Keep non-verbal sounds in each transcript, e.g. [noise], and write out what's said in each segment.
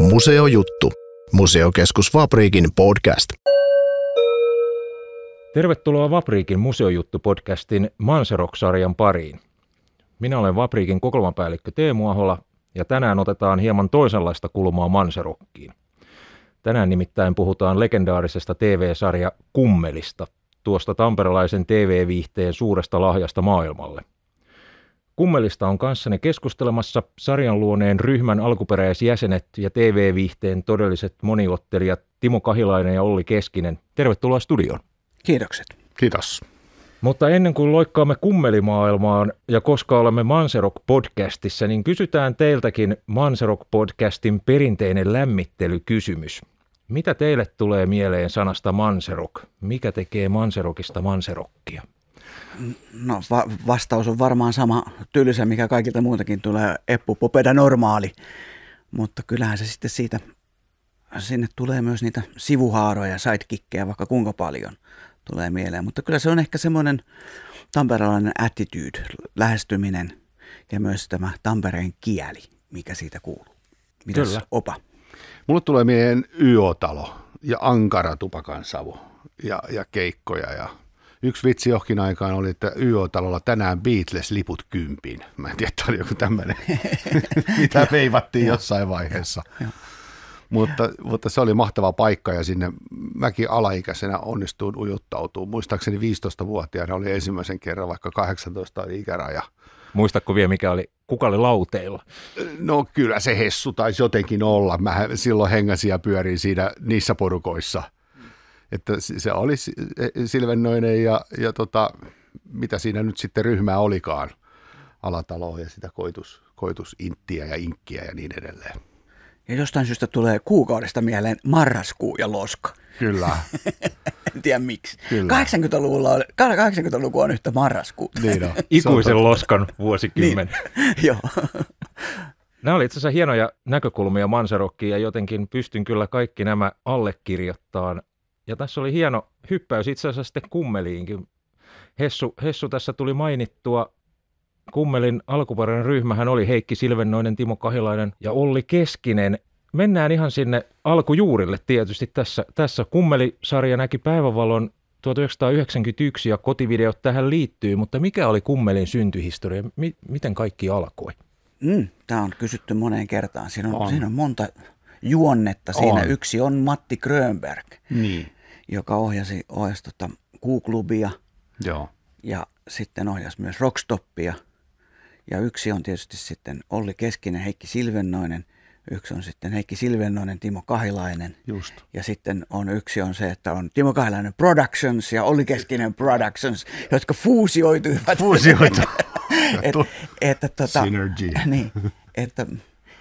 Museojuttu. Museokeskus Vapriikin podcast. Tervetuloa Vapriikin museojuttu-podcastin Manserok-sarjan pariin. Minä olen Vapriikin kokoelmapäällikkö Teemu Ahola ja tänään otetaan hieman toisenlaista kulmaa Manserokkiin. Tänään nimittäin puhutaan legendaarisesta TV-sarja Kummelista, tuosta tamperelaisen TV-viihteen suuresta lahjasta maailmalle – Kummelista on kanssani keskustelemassa sarjan luoneen ryhmän alkuperäisjäsenet ja TV-viihteen todelliset moniottelijat Timo Kahilainen ja Olli Keskinen. Tervetuloa studioon. Kiitokset. Kiitos. Mutta ennen kuin loikkaamme kummelimaailmaan ja koska olemme Manserok-podcastissa, niin kysytään teiltäkin Manserok-podcastin perinteinen lämmittelykysymys. Mitä teille tulee mieleen sanasta Manserok? Mikä tekee Manserokista Manserokkia? No va- vastaus on varmaan sama tylsä, mikä kaikilta muutakin tulee, eppu popeda normaali. Mutta kyllähän se sitten siitä, sinne tulee myös niitä sivuhaaroja, sidekickkejä vaikka kuinka paljon tulee mieleen. Mutta kyllä se on ehkä semmoinen tamperalainen attitude, lähestyminen ja myös tämä Tampereen kieli, mikä siitä kuuluu. Mitäs kyllä. opa? Mulle tulee mieleen YO-talo ja ankara tupakan savu ja, ja keikkoja ja Yksi vitsi johonkin aikaan oli, että YO-talolla tänään Beatles-liput kympiin. Mä en tiedä, että oli joku tämmöinen, [laughs] mitä veivattiin jossain vaiheessa. mutta, mutta se oli mahtava paikka ja sinne mäkin alaikäisenä onnistuin ujuttautumaan. Muistaakseni 15-vuotiaana oli ensimmäisen kerran, vaikka 18 oli ikäraja. Muistatko vielä, mikä oli, kuka oli lauteilla? No kyllä se hessu taisi jotenkin olla. Mä silloin hengäsin ja pyörin siinä niissä porukoissa – että se oli e, Silvennoinen ja, ja tota, mitä siinä nyt sitten ryhmää olikaan, alataloa ja sitä koitus, koitusinttiä ja inkkiä ja niin edelleen. Ja jostain syystä tulee kuukaudesta mieleen marraskuu ja loska. Kyllä. [laughs] en tiedä miksi. Kyllä. 80-luvulla on, 80-luku on yhtä marraskuu. Niin on. [laughs] Ikuisen loskan vuosikymmen. niin. [laughs] Joo. Nämä olivat itse asiassa hienoja näkökulmia Manserokkiin ja jotenkin pystyn kyllä kaikki nämä allekirjoittamaan ja tässä oli hieno hyppäys itse asiassa sitten kummeliinkin. Hessu, Hessu tässä tuli mainittua. Kummelin alkuperäinen ryhmähän oli Heikki Silvennoinen, Timo Kahilainen ja Olli Keskinen. Mennään ihan sinne alkujuurille tietysti tässä. Tässä Kummelisarja näki päivävalon 1991 ja kotivideot tähän liittyy, mutta mikä oli Kummelin syntyhistoria? M- miten kaikki alkoi? Mm, Tämä on kysytty moneen kertaan. Siinä on, on. Siinä on monta juonnetta. Siinä on. yksi on Matti Grönberg, niin joka ohjasi, ohjasi tota Q-klubia Joo. ja sitten ohjasi myös Rockstoppia. Ja yksi on tietysti sitten Olli Keskinen, Heikki Silvennoinen, yksi on sitten Heikki Silvennoinen, Timo Kahilainen. Just. Ja sitten on yksi on se, että on Timo Kahilainen Productions ja Olli Keskinen Productions, jotka fuusioituivat. Fuusioituivat. [laughs] että [laughs] että tota, Synergy. [laughs] Niin, että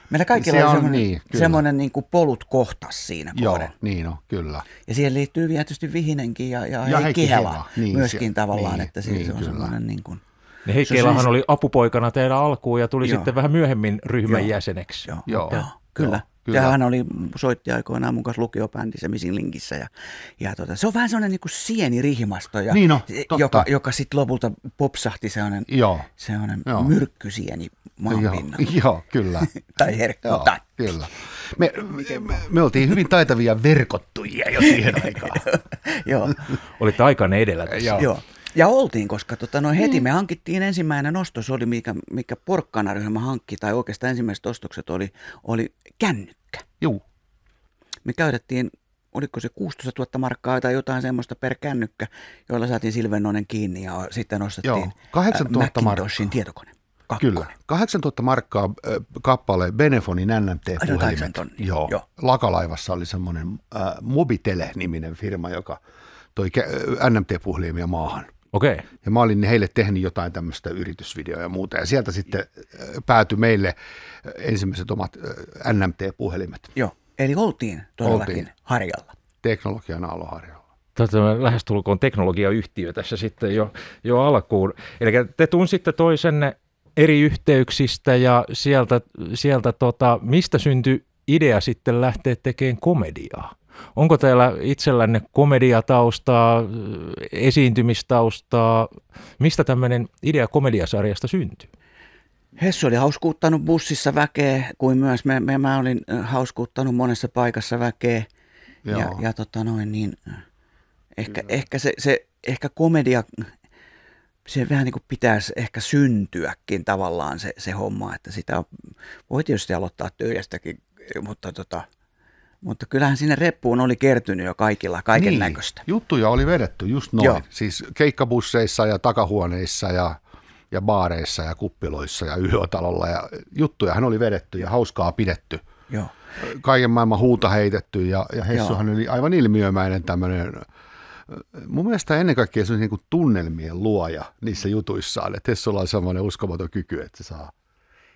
Meillä kaikilla se on, on semmoinen, niin, kyllä. semmoinen niin kuin polut kohta siinä kohden. Joo, niin on, kyllä. Ja siihen liittyy tietysti Vihinenkin ja, ja, ja Heikki Hela, Hela niin, myöskin se, tavallaan, niin, että siinä niin, niinku- niin se on kyllä. semmoinen niin kuin... Ne Heikkeilähän siis... oli apupoikana teidän alkuun ja tuli joo. sitten vähän myöhemmin ryhmän joo, jäseneksi. Joo, joo, joo kyllä. Joo. Kyllä. Ja hän oli, soitti aikoinaan mun kanssa lukiobändissä Missing Linkissä. Ja, ja tota, se on vähän sellainen niin kuin ja, niin no, totta. joka, joka sitten lopulta popsahti sellainen, Joo. sellainen Joo. myrkkysieni maanpinnalle. Joo, [laughs] Joo, kyllä. [laughs] tai Joo, Kyllä. Me, me, me oltiin hyvin taitavia verkottujia jo siihen [laughs] aikaan. Joo. Olitte aikana edellä tässä. Joo. Ja oltiin, koska tota, noin heti mm. me hankittiin ensimmäinen ostos, oli mikä, mikä porkkanaryhmä hankki, tai oikeastaan ensimmäiset ostokset oli, oli kännykkä. Juu. Me käytettiin, oliko se 16 000 markkaa tai jotain semmoista per kännykkä, jolla saatiin silvennonen kiinni ja sitten ostettiin Joo, 8000 äh, Macintoshin tietokone. Kakkonen. Kyllä, 8000 markkaa äh, kappale Benefonin NMT-puhelimet. joo. joo. Lakalaivassa oli semmoinen äh, Mobitele-niminen firma, joka toi NMT-puhelimia maahan. Okei. Ja mä olin heille tehnyt jotain tämmöistä yritysvideoa ja muuta. Ja sieltä sitten äh, päätyi meille äh, ensimmäiset omat äh, NMT-puhelimet. Joo, eli oltiin todellakin oltiin. harjalla. Teknologian aloharjalla. Tätä lähestulkoon teknologiayhtiö tässä sitten jo, jo alkuun. Eli te tunsitte toisenne eri yhteyksistä ja sieltä, sieltä tota, mistä syntyi idea sitten lähteä tekemään komediaa? Onko teillä itsellänne komediataustaa, esiintymistaustaa? Mistä tämmöinen idea komediasarjasta syntyy? Hessu oli hauskuuttanut bussissa väkeä, kuin myös me, me, mä olin äh, hauskuuttanut monessa paikassa väkeä. Joo. Ja, ja tota noin, niin äh, ehkä, Kyllä. ehkä, se, se, ehkä komedia, se vähän niin kuin pitäisi ehkä syntyäkin tavallaan se, se homma, että sitä voi tietysti aloittaa tyhjästäkin, mutta tota, mutta kyllähän sinne reppuun oli kertynyt jo kaikilla kaiken niin, näköistä. juttuja oli vedetty just noin. Joo. Siis keikkabusseissa ja takahuoneissa ja, ja baareissa ja kuppiloissa ja yötalolla. Ja juttujahan oli vedetty ja hauskaa pidetty. Joo. Kaiken maailman huuta heitetty ja, ja Hessuhan Joo. oli aivan ilmiömäinen tämmöinen mun mielestä ennen kaikkea se on niin kuin tunnelmien luoja niissä jutuissaan, että Hessulla on sellainen uskomaton kyky, että se saa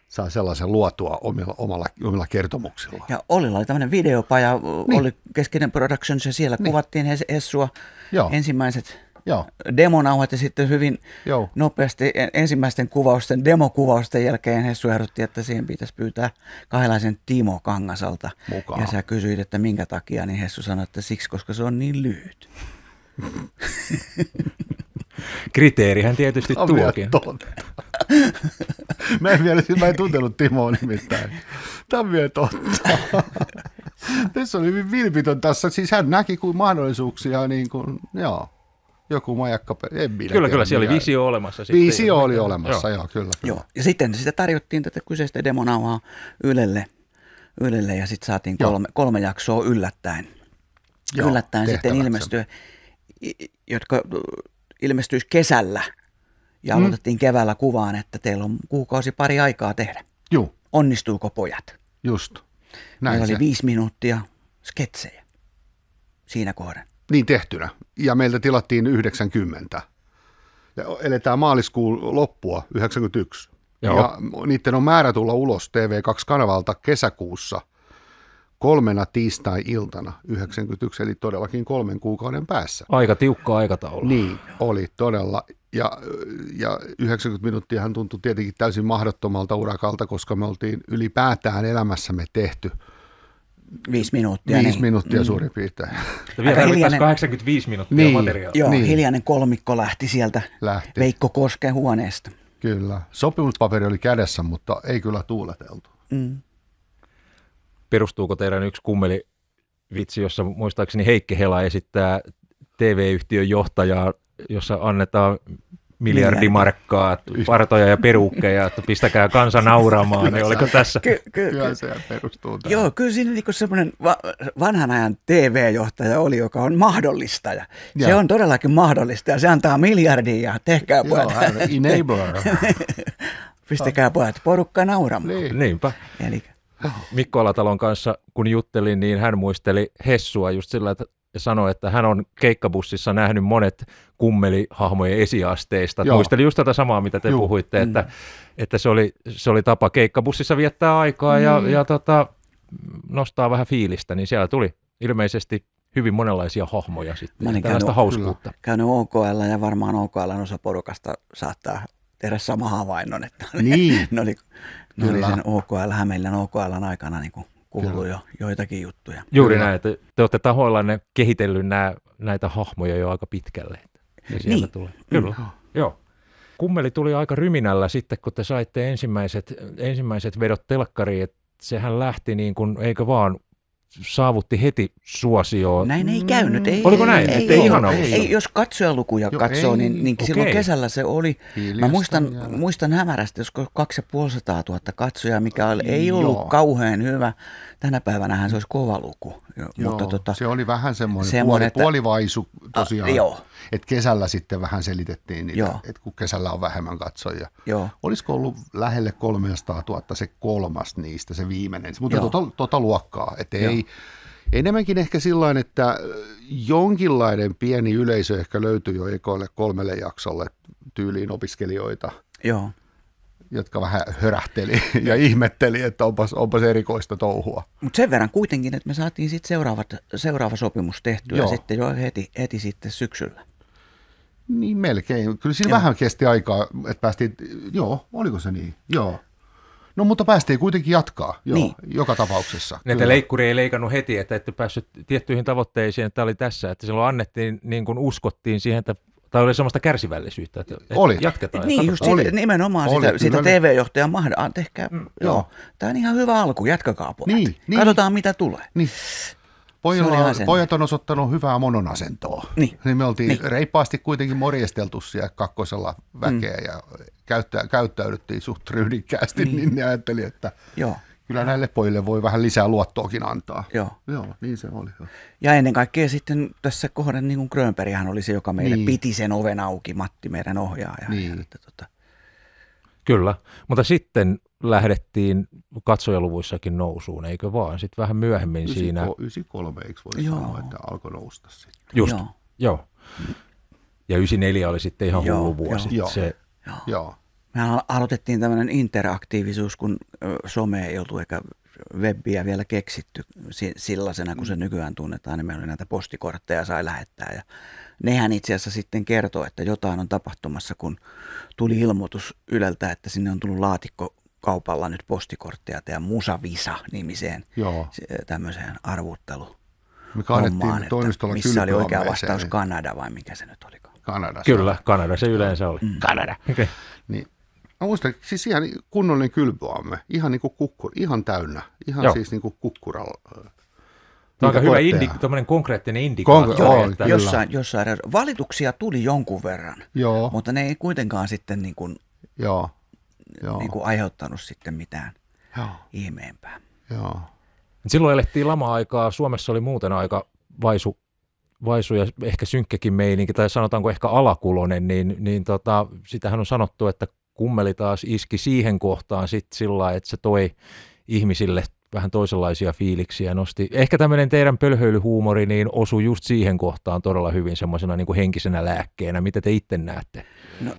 saa sellaisen luotua omilla, omalla, omilla kertomuksilla. Ja oli tämmöinen videopaja, niin. oli keskeinen production, ja siellä niin. kuvattiin Essua Joo. ensimmäiset Joo. demonauhat ja sitten hyvin Joo. nopeasti ensimmäisten kuvausten, demokuvausten jälkeen Hessu ehdotti, että siihen pitäisi pyytää kahdenlaisen Timo Kangasalta. Mukaan. Ja sä kysyit, että minkä takia, niin Hessu sanoi, että siksi, koska se on niin lyhyt. [laughs] Kriteerihän tietysti Tämä tuokin. Totta. [laughs] Mä en vielä, mä en tuntenut Timoa nimittäin. Tämä on vielä totta. [laughs] Tässä oli hyvin vilpitön tässä. Siis hän näki kuin mahdollisuuksia, niin kuin, joo joku majakka, en minä Kyllä, kyllä, siellä oli visio olemassa. Sitten. Visio oli olemassa, joo, joo kyllä, kyllä. Joo. Ja sitten sitä tarjottiin tätä kyseistä demonauhaa Ylelle, Ylelle ja sitten saatiin kolme, kolme jaksoa yllättäen. Joo, yllättäen sitten ilmestyä, jotka ilmestyisi kesällä ja mm. aloitettiin keväällä kuvaan, että teillä on kuukausi pari aikaa tehdä. Juu. Onnistuuko pojat? Just. Näin Meillä se. oli viisi minuuttia sketsejä siinä kohden. Niin tehtynä. Ja meiltä tilattiin 90. Ja eletään maaliskuun loppua 91. Joo. Ja niiden on määrä tulla ulos TV2-kanavalta kesäkuussa kolmena tiistai-iltana 91, eli todellakin kolmen kuukauden päässä. Aika tiukka aikataulu. Niin, oli todella. Ja, ja 90 hän tuntui tietenkin täysin mahdottomalta urakalta, koska me oltiin ylipäätään elämässämme tehty Viisi minuuttia. Viisi niin. minuuttia mm. suurin piirtein. Mm. Vielä hiljainen, 85 minuuttia niin, materiaalia. Joo, niin. hiljainen kolmikko lähti sieltä lähti. Veikko Kosken huoneesta. Kyllä. Sopimuspaperi oli kädessä, mutta ei kyllä tuuleteltu. Mm perustuuko teidän yksi kummeli vitsi, jossa muistaakseni Heikki Hela esittää TV-yhtiön johtajaa, jossa annetaan miljardimarkkaa, partoja ja perukkeja, että pistäkää kansa nauramaan, niin oliko tässä? Ky- ky- kyllä se perustuu tähän. Joo, kyllä siinä niin semmoinen va- vanhan ajan TV-johtaja oli, joka on mahdollistaja. Ja. Se on todellakin mahdollista ja se antaa miljardia ja tehkää pojat. Joo, enabler. [laughs] pistäkää pojat porukka nauramaan. Niin. Niinpä. Eli Mikko Alatalon kanssa, kun juttelin, niin hän muisteli Hessua just sillä, että sanoi, että hän on keikkabussissa nähnyt monet kummelihahmojen esiasteista. Joo. Muistelin just tätä samaa, mitä te Joo. puhuitte, mm. että, että se, oli, se oli tapa keikkabussissa viettää aikaa mm. ja, ja tota, nostaa vähän fiilistä, niin siellä tuli ilmeisesti hyvin monenlaisia hahmoja sitten, Mä tällaista käynyt, hauskuutta. käynyt OKL ja varmaan OKL osa porukasta saattaa tehdä sama havainnon, että ne, niin. [laughs] ne oli, ne oli sen OKL, Hämeenlän OKL aikana niin kuin kuullut jo joitakin juttuja. Juuri Kyllä. näin, että te olette tahoillanne kehitellyt nää, näitä hahmoja jo aika pitkälle. Että sieltä niin. tulee. Kyllä, mm. joo. Kummeli tuli aika ryminällä sitten, kun te saitte ensimmäiset, ensimmäiset vedot telkkariin, että sehän lähti niin kuin, eikö vaan saavutti heti suosioon. Näin ei käynyt. Ei, Oliko näin? Ei, ei, ei, ollut ei, ei, jos katsojalukuja jo, katsoo, niin- ei, niin, niin okay. silloin kesällä se oli. mä muistan, ja... muistan hämärästi, joskus 250 000 katsojaa, mikä oli, ei ollut Joo. kauhean hyvä. Tänä päivänähän se olisi kova luku. Joo, mutta tota, se oli vähän semmoinen, semmoinen puoli, että, puolivaisu tosiaan. A, jo. Et kesällä sitten vähän selitettiin niitä, että kun kesällä on vähemmän katsojia. Joo. Olisiko ollut lähelle 300 000 se kolmas niistä, se viimeinen. Mutta tota, tota luokkaa, että ei Eli enemmänkin ehkä sillä että äh, jonkinlainen pieni yleisö ehkä löytyy jo ekoille kolmelle jaksolle tyyliin opiskelijoita. Joo jotka vähän hörähteli [laughs] ja ihmetteli, että onpas, onpas erikoista touhua. Mutta sen verran kuitenkin, että me saatiin sitten seuraava sopimus tehtyä Joo. sitten jo heti, heti sitten syksyllä. Niin melkein. Kyllä siinä joo. vähän kesti aikaa, että päästiin, joo, oliko se niin? Joo. No mutta päästiin kuitenkin jatkaa jo, niin. joka tapauksessa. Näitä leikkuri ei leikannut heti, että ette päässyt tiettyihin tavoitteisiin, että oli tässä, että silloin annettiin niin kuin uskottiin siihen, että tai oli semmoista kärsivällisyyttä, että, oli. jatketaan. Niin, ja just sitä, oli. nimenomaan oli. sitä, oli. sitä TV-johtajan mahdollista tehkää, mm, joo. joo. Tämä on ihan hyvä alku, jatkakaa pojat. Niin, niin. Katsotaan mitä tulee. Niin. Pojilla, pojat on osoittanut hyvää mononasentoa. Niin. niin me oltiin niin. reippaasti kuitenkin morjesteltu siellä kakkosella väkeä mm. ja käyttä, käyttäydyttiin suht ryhdikkäästi, niin, niin ne ajatteli, että Joo. kyllä näille pojille voi vähän lisää luottoakin antaa. Joo. Joo, niin se oli. Jo. Ja ennen kaikkea sitten tässä kohdan, niin kuin Grönberghän oli se, joka meille niin. piti sen oven auki, Matti, meidän ohjaaja. Niin. Ja, että, tota... Kyllä, mutta sitten lähdettiin katsojaluvuissakin nousuun, eikö vaan? Sitten vähän myöhemmin 9, siinä... 93, eikö voi Joo. sanoa, että alkoi nousta sitten? Just, Joo. Joo. Ja 94 oli sitten ihan Joo, hullu vuosi. Joo. Se Joo. Joo. Me aloitettiin tämmöinen interaktiivisuus, kun some ei ollut eikä webbiä vielä keksitty sellaisena, kun se mm. nykyään tunnetaan, niin meillä oli näitä postikortteja sai lähettää. Ja nehän itse asiassa sitten kertoo, että jotain on tapahtumassa, kun tuli ilmoitus Yleltä, että sinne on tullut laatikko kaupalla nyt postikortteja teidän Musavisa-nimiseen tämmöiseen arvuttelu. Me kannettiin hommaan, toimistolla missä oli oikea vastaus, niin- Kanada vai mikä se nyt oli Kanadassa. Kyllä, Kanada se yleensä oli. Mm. Kanada. Okay. Niin, mä muistan, siis ihan kunnollinen kylpyamme, ihan niin kukkur, ihan täynnä, ihan Joo. siis niin kuin kukkuralla. Tämä on niinku aika hyvä indi- konkreettinen indikaatio. Kon- joo, että jossain, jossain, valituksia tuli jonkun verran, joo. mutta ne ei kuitenkaan sitten niin kuin, joo. Joo. Niin kuin aiheuttanut sitten mitään joo. ihmeempää. Joo. Silloin elettiin lama-aikaa. Suomessa oli muuten aika vaisu vaisu ja ehkä synkkäkin meininki, tai sanotaanko ehkä alakulonen, niin, niin tota, sitähän on sanottu, että kummeli taas iski siihen kohtaan sit sillä että se toi ihmisille vähän toisenlaisia fiiliksiä nosti. Ehkä tämmöinen teidän pölhöilyhuumori niin osui just siihen kohtaan todella hyvin semmoisena niin kuin henkisenä lääkkeenä. Mitä te itse näette? No,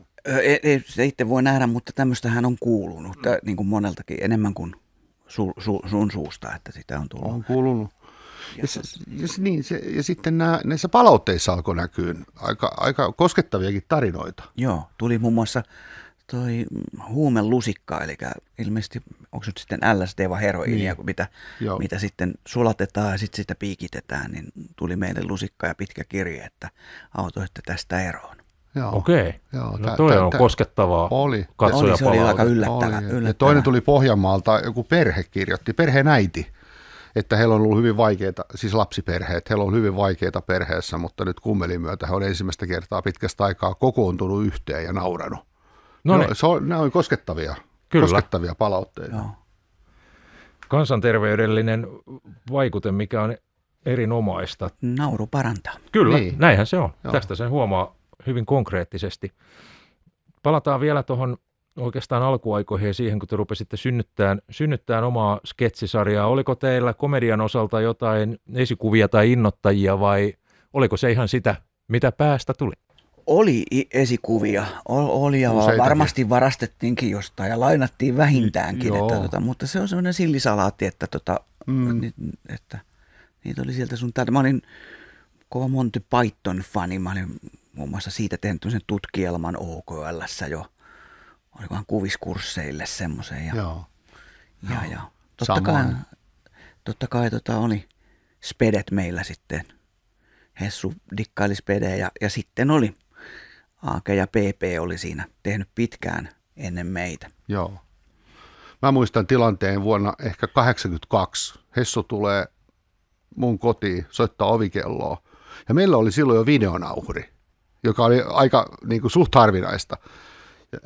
ei, ei sitä itse voi nähdä, mutta tämmöistähän on kuulunut, mm. niin kuin moneltakin, enemmän kuin su, su, sun suusta, että sitä on tullut. On kuulunut. Ja, se, ja, se, niin, se, ja sitten nämä, näissä palautteissa alkoi näkyä aika, aika koskettaviakin tarinoita. Joo, tuli muun muassa toi lusikka, eli ilmeisesti onko nyt sitten LSD vai heroinia, niin. mitä, mitä sitten sulatetaan ja sitten sitä piikitetään, niin tuli meille lusikka ja pitkä kirje, että autoitte tästä eroon. Joo. Okei, Joo, no toi tää, on tää, koskettavaa oli. katsoja oli, se oli aika yllättävä, oli. yllättävä. Ja toinen tuli Pohjanmaalta, joku perhe kirjoitti, perheen äiti että heillä on ollut hyvin vaikeita, siis lapsiperheet, heillä on hyvin vaikeita perheessä, mutta nyt kummelin myötä he on ensimmäistä kertaa pitkästä aikaa kokoontunut yhteen ja nauranut. No ne, on, nämä on koskettavia, Kyllä. koskettavia palautteita. Joo. Kansanterveydellinen vaikute, mikä on erinomaista. Nauru parantaa. Kyllä, niin. näinhän se on. Joo. Tästä sen huomaa hyvin konkreettisesti. Palataan vielä tuohon oikeastaan alkuaikoihin ja siihen, kun te rupesitte synnyttämään, synnyttämään omaa sketsisarjaa. Oliko teillä komedian osalta jotain esikuvia tai innottajia vai oliko se ihan sitä, mitä päästä tuli? Oli esikuvia, oli ja varmasti varastettiinkin jostain ja lainattiin vähintäänkin, että tuota, mutta se on semmoinen sillisalaatti, että, tuota, mm. ni, että niitä oli sieltä sun täältä. Mä olin kova Monty Python-fani, mä olin muun muassa siitä tehnyt tutkielman OKLssä jo – olikohan kuviskursseille semmoiseen. Ja, Joo. Ja, ja, ja totta kai, totta kai tota oli spedet meillä sitten. Hessu dikkaili spedejä ja, ja sitten oli Aake ja PP oli siinä tehnyt pitkään ennen meitä. Joo. Mä muistan tilanteen vuonna ehkä 82. Hessu tulee mun kotiin, soittaa ovikelloa. Ja meillä oli silloin jo videonauhuri, joka oli aika niin kuin, suht harvinaista.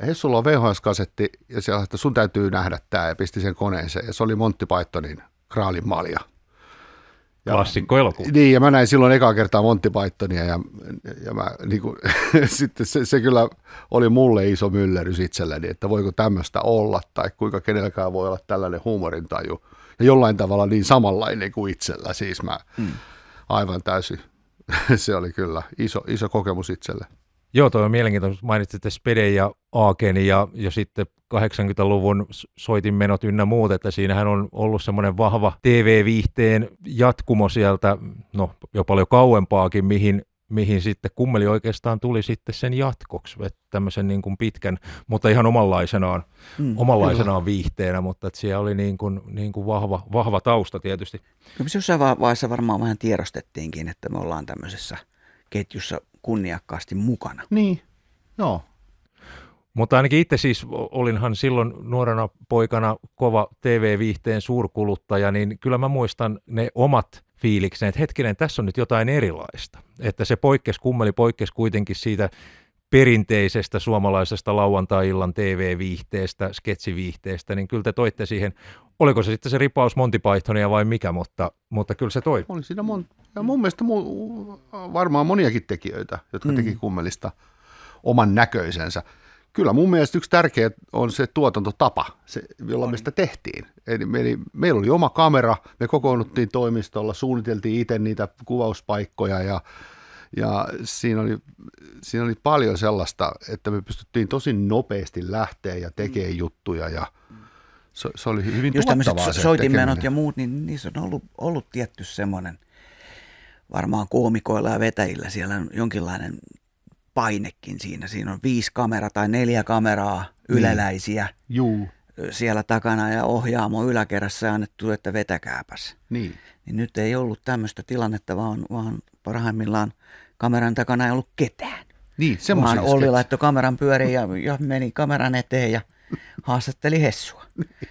Hessulla on VHS-kasetti ja se että sun täytyy nähdä tämä ja pisti sen koneeseen. Ja se oli Monty Pythonin Kraalin malja. Ja, Klassikko elokuva. Niin, ja mä näin silloin ekaa kertaa Monty Pythonia ja, ja mä, niin kuin, [laughs] sitten se, se, kyllä oli mulle iso myllerys itselleni, että voiko tämmöistä olla tai kuinka kenelläkään voi olla tällainen huumorintaju. Ja jollain tavalla niin samanlainen kuin itsellä, siis mä mm. aivan täysin. [laughs] se oli kyllä iso, iso kokemus itselle. Joo, toi on mielenkiintoista. Mainitsitte Spede ja Aaken ja, ja sitten 80-luvun soitinmenot ynnä muut, että siinähän on ollut semmoinen vahva TV-viihteen jatkumo sieltä, no jo paljon kauempaakin, mihin mihin sitten kummeli oikeastaan tuli sitten sen jatkoksi, että tämmöisen niin kuin pitkän, mutta ihan omanlaisenaan, mm, omanlaisenaan viihteenä, mutta että siellä oli niin kuin, niin kuin vahva, vahva tausta tietysti. Kyllä se jossain vaiheessa varmaan vähän tiedostettiinkin, että me ollaan tämmöisessä ketjussa kunniakkaasti mukana. Niin, joo. Mutta ainakin itse siis olinhan silloin nuorena poikana kova TV-viihteen suurkuluttaja, niin kyllä mä muistan ne omat fiilikset, että hetkinen, tässä on nyt jotain erilaista. Että se poikkes, kummeli poikkes kuitenkin siitä perinteisestä suomalaisesta lauantai-illan TV-viihteestä, sketsiviihteestä, niin kyllä te toitte siihen, oliko se sitten se ripaus Monty Pythonia vai mikä, mutta, mutta kyllä se toi. Oli siinä mon, ja mun mielestä mu, varmaan moniakin tekijöitä, jotka mm. teki kummelista oman näköisensä. Kyllä mun mielestä yksi tärkeä on se tuotantotapa, se, jolla me sitä tehtiin. Eli, eli meillä oli oma kamera, me kokoonnuttiin toimistolla, suunniteltiin itse niitä kuvauspaikkoja ja ja siinä oli, siinä oli paljon sellaista, että me pystyttiin tosi nopeasti lähteä ja tekemään mm. juttuja ja se, se oli hyvin Just tuottavaa se soitinmenot ja muut, niin niissä on ollut, ollut tietty semmoinen varmaan koomikoilla ja vetäjillä siellä on jonkinlainen painekin siinä. Siinä on viisi kameraa tai neljä kameraa niin. yleläisiä. Niin. Juu siellä takana ja ohjaamo yläkerrassa annettu, että vetäkääpäs. Niin. niin nyt ei ollut tämmöistä tilannetta, vaan, vaan parhaimmillaan kameran takana ei ollut ketään. Niin, Vaan Olli laittoi kameran pyöriin ja, ja meni kameran eteen ja haastatteli Hessua. Niin.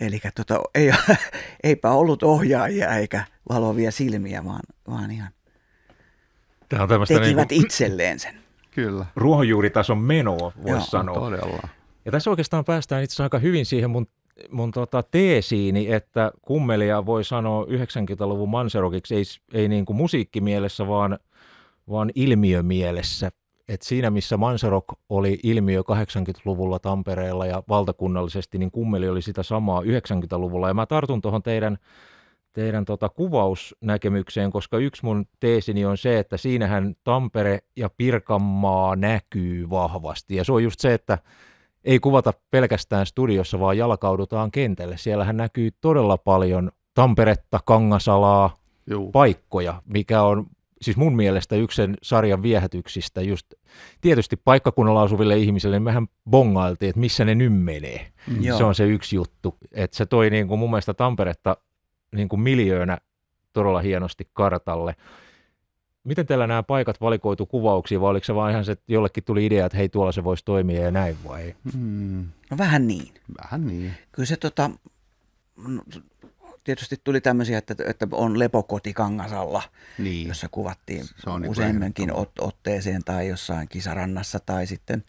Eli tota, ei, [laughs] eipä ollut ohjaajia eikä valovia silmiä, vaan, vaan ihan Tämä on tekivät niin kuin... itselleen sen. Kyllä. Ruohonjuuritason menoa, voisi sanoa. Todella. Ja tässä oikeastaan päästään itse aika hyvin siihen mun, mun tota teesiini, että kummelia voi sanoa 90-luvun manserokiksi, ei, ei niin kuin musiikkimielessä, vaan – vaan mielessä. Et siinä missä Manserok oli ilmiö 80-luvulla Tampereella ja valtakunnallisesti, niin kummeli oli sitä samaa 90-luvulla. Ja mä tartun tuohon teidän, teidän tota kuvausnäkemykseen, koska yksi mun teesini on se, että siinähän Tampere ja Pirkanmaa näkyy vahvasti. Ja se on just se, että ei kuvata pelkästään studiossa, vaan jalkaudutaan kentälle. Siellähän näkyy todella paljon Tamperetta, Kangasalaa, Juu. paikkoja, mikä on siis mun mielestä yksi sen sarjan viehätyksistä just tietysti paikkakunnalla asuville ihmisille, niin mehän bongailtiin, että missä ne nyt menee. Mm. Se on se yksi juttu. Että se toi niin kuin mun mielestä Tamperetta niin kuin miljöönä todella hienosti kartalle. Miten teillä nämä paikat valikoitu kuvauksiin, vai oliko se vaan ihan se, että jollekin tuli idea, että hei tuolla se voisi toimia ja näin vai? Mm. No vähän niin. Vähän niin. Kyllä se tota, no, tietysti tuli tämmöisiä, että, että on lepokoti Kangasalla, niin. jossa kuvattiin se niinku ot- otteeseen tai jossain kisarannassa tai sitten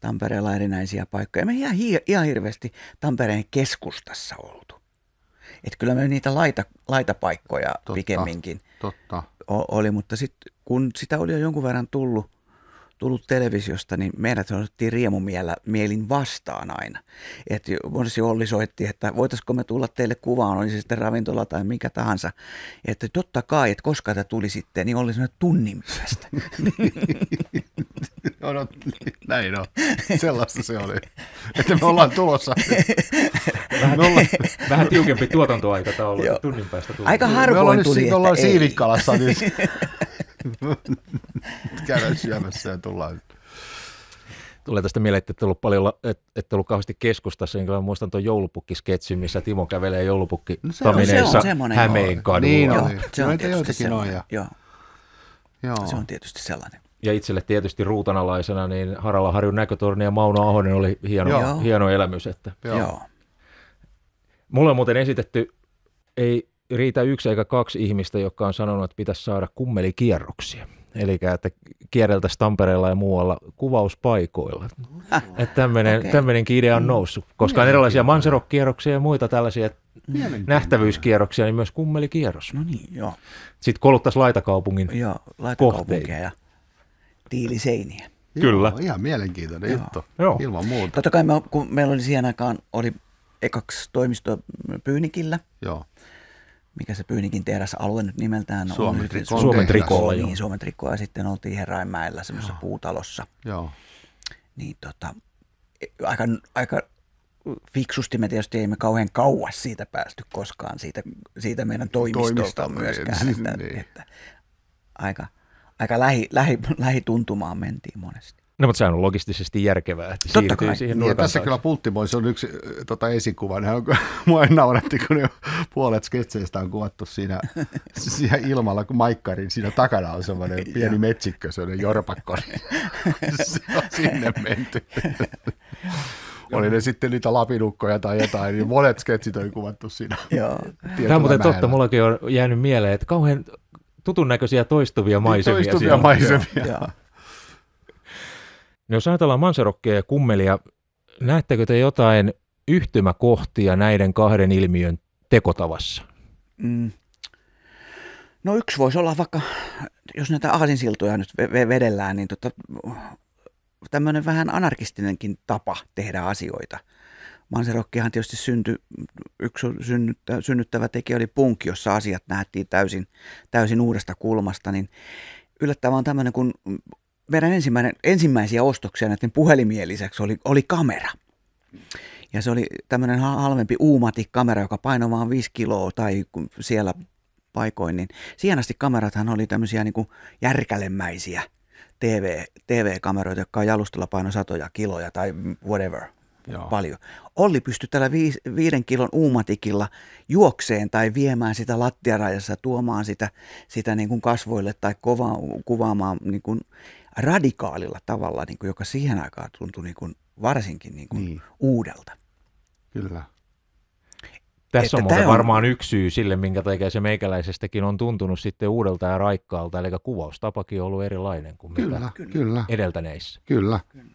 Tampereella erinäisiä paikkoja. Me ei ihan, hir- ihan hirveästi Tampereen keskustassa oltu. Että kyllä me niitä laita, laitapaikkoja totta, pikemminkin totta. oli, mutta sitten kun sitä oli jo jonkun verran tullut tullut televisiosta, niin meidät otettiin riemumielä mielin vastaan aina. Että monesti Olli soitti, että voitaisiko me tulla teille kuvaan, oli se sitten ravintola tai mikä tahansa. Että totta kai, että koska te tuli sitten, niin oli sanoi tunnin päästä. no, [laughs] no, näin on. Sellaista se oli. Että me ollaan tulossa. Vähän, me ollaan... vähän tiukempi tuotantoaikataulu, tunnin päästä tuli. Aika harvoin me ollaan, tuli, siis- me ollaan siivikkalassa niin [laughs] [laughs] Käydään syömässä ja tullaan. Tulee tästä mieleen, että ette ollut, paljon, ette ollut kauheasti keskustassa, niin kuin muistan tuon joulupukkisketsin, missä Timo kävelee joulupukki no se on, se on Hämeen kadulla. Niin on. Joo, se on tietysti sellainen. On, joo. joo. Se on tietysti sellainen. Ja itselle tietysti ruutanalaisena, niin Harjun näkötorni ja Mauno Ahonen oli hieno, joo. hieno elämys. Että. Joo. Mulle on muuten esitetty, ei riitä yksi eikä kaksi ihmistä, jotka on sanonut, että pitäisi saada kummelikierroksia. Eli että kierreltäisiin Tampereella ja muualla kuvauspaikoilla. Mm-hmm. että tämmöinen, okay. tämmöinenkin idea on mm. noussut, koska on erilaisia manserokkierroksia ja muita tällaisia nähtävyyskierroksia, niin myös kummelikierros. No niin, joo. Sitten kouluttaisiin laitakaupungin joo, laitakaupunkeja ja tiiliseiniä. Kyllä. Joo, ihan mielenkiintoinen joo. juttu, joo. ilman muuta. Totta kai me, kun meillä oli siihen aikaan, oli ekaksi toimisto Pyynikillä. Joo mikä se Pyynikin tehdas alue nyt nimeltään no, on. Suomen trikolla. Suomen trikolla, Niin, Suomen trikolla ja sitten oltiin Heräinmäellä semmoisessa puutalossa. Joo. Niin tota, aika, aika fiksusti me tietysti emme kauhean kauas siitä päästy koskaan, siitä, siitä meidän toimistolta myöskään. Että, [laughs] niin. että aika, aika lähi, lähi, lähituntumaan mentiin monesti. No, mutta sehän on logistisesti järkevää, että Totta kai. siihen niin, ja tässä kyllä Pulttimois on yksi tota, esikuva. [laughs] Ne on, mua nauratti, kun jo puolet sketseistä on kuvattu siinä, [laughs] siinä ilmalla, kun Maikkarin siinä takana on semmoinen pieni metsikkö, semmoinen jorpakko. [laughs] se on sinne menty. oli ne sitten niitä lapinukkoja tai jotain, niin monet sketsit on kuvattu siinä. Joo. Tämä on muuten totta, mullakin on jäänyt mieleen, että kauhean tutun näköisiä toistuvia maisemia. Toistuvia siellä. maisemia. Joo. No jos ajatellaan manserokkeja, ja Kummelia, näettekö te jotain yhtymäkohtia näiden kahden ilmiön tekotavassa? Mm. No yksi voisi olla vaikka, jos näitä aasinsiltoja nyt vedellään, niin tota, tämmöinen vähän anarkistinenkin tapa tehdä asioita. Manserokkihan tietysti synty, yksi synnyttä, synnyttävä tekijä oli punk, jossa asiat nähtiin täysin, täysin uudesta kulmasta, niin yllättävän on tämmöinen, kun meidän ensimmäinen, ensimmäisiä ostoksia näiden puhelimien lisäksi oli, oli kamera. Ja se oli tämmöinen halvempi uumati kamera joka painoi vaan 5 kiloa tai siellä paikoin. Niin siihen asti kamerathan oli tämmöisiä niin kuin järkälemäisiä TV, TV-kameroita, jotka jalustalla paino satoja kiloja tai whatever, Joo. paljon. Olli pystyi tällä vi- viiden kilon uumatikilla juokseen tai viemään sitä lattiarajassa, tuomaan sitä, sitä niin kuin kasvoille tai kova, kuvaamaan niin kuin radikaalilla tavalla, niin kuin, joka siihen aikaan tuntui niin kuin varsinkin niin kuin niin. uudelta. Kyllä. Tässä että on muuten varmaan on... yksi syy sille, minkä takia se meikäläisestäkin on tuntunut sitten uudelta ja raikkaalta, eli kuvaustapakin on ollut erilainen kuin kyllä, mitä kyllä. edeltäneissä. Kyllä. kyllä.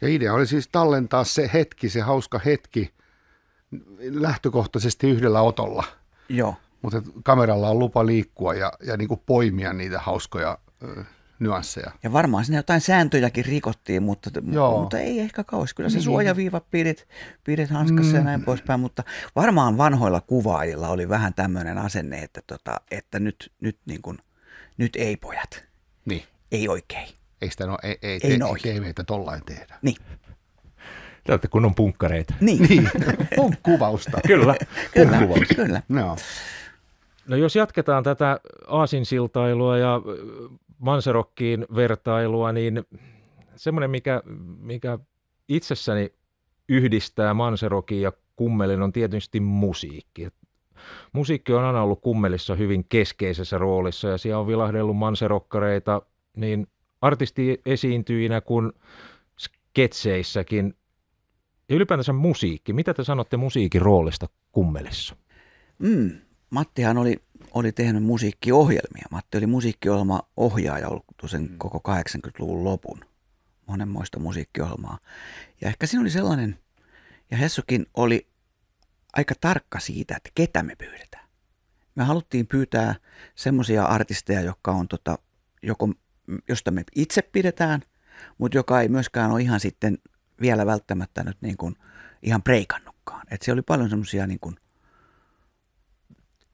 Ja idea oli siis tallentaa se hetki, se hauska hetki lähtökohtaisesti yhdellä otolla. Joo. Mutta kameralla on lupa liikkua ja, ja niin kuin poimia niitä hauskoja ö, nyansseja. Ja varmaan sinne jotain sääntöjäkin rikottiin, mutta, Joo. mutta ei ehkä kauas. Kyllä se niin. suojaviiva pidit, pidit hanskassa mm. ja näin poispäin, mutta varmaan vanhoilla kuvaajilla oli vähän tämmöinen asenne, että, tota, että nyt, nyt, niin kuin, nyt ei pojat. Niin. Ei oikein. Ei sitä no, ei, ei, ei, te, ei TVtä tollain tehdä. Niin. Te olette kunnon punkkareita. Niin. niin. [laughs] Punkkuvausta. Kyllä. [laughs] Kyllä. Punkkuvausta. Kyllä. No. no jos jatketaan tätä aasinsiltailua ja Manserokkiin vertailua, niin semmoinen, mikä, mikä itsessäni yhdistää Manserokin ja Kummelin on tietysti musiikki. musiikki on aina ollut Kummelissa hyvin keskeisessä roolissa ja siellä on vilahdellut Manserokkareita niin artisti esiintyjinä kuin sketseissäkin. Ja ylipäätänsä musiikki. Mitä te sanotte musiikin roolista kummelissa? Mm. Mattihan oli, oli tehnyt musiikkiohjelmia. Matti oli musiikkiohjelmaohjaaja ollut sen mm. koko 80-luvun lopun. Monenmoista musiikkiohjelmaa. Ja ehkä siinä oli sellainen, ja Hessukin oli aika tarkka siitä, että ketä me pyydetään. Me haluttiin pyytää semmoisia artisteja, jotka on tota, joko josta me itse pidetään, mutta joka ei myöskään ole ihan sitten vielä välttämättä nyt niin kuin ihan preikannutkaan. Että se oli paljon semmoisia niin kuin,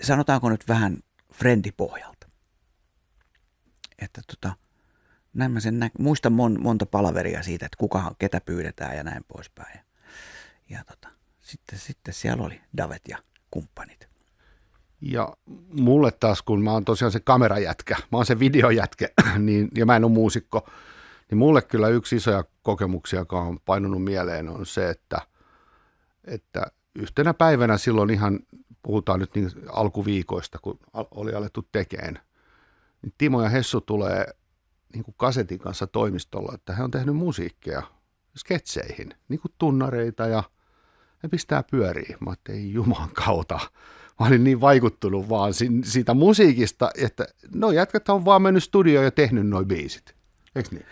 sanotaanko nyt vähän frendipohjalta. Että tota, näin mä sen nä- muistan mon- monta palaveria siitä, että kuka, ketä pyydetään ja näin poispäin. Ja, ja tota, sitten, sitten siellä oli Davet ja kumppanit. Ja mulle taas, kun mä oon tosiaan se kamerajätkä, mä oon se videojätkä, [clears throat] niin, ja mä en ole muusikko, niin mulle kyllä yksi isoja kokemuksia, joka on painunut mieleen, on se, että, että yhtenä päivänä silloin ihan, puhutaan nyt niin alkuviikoista, kun oli alettu tekeen, niin Timo ja Hessu tulee niin kuin kasetin kanssa toimistolla, että he on tehnyt musiikkia sketseihin, niin kuin tunnareita ja he pistää pyöriin. Mä ajattelin, ei juman kautta mä olin niin vaikuttunut vaan siitä musiikista, että no jätkät on vaan mennyt studioon ja tehnyt noin biisit. Eikö niin?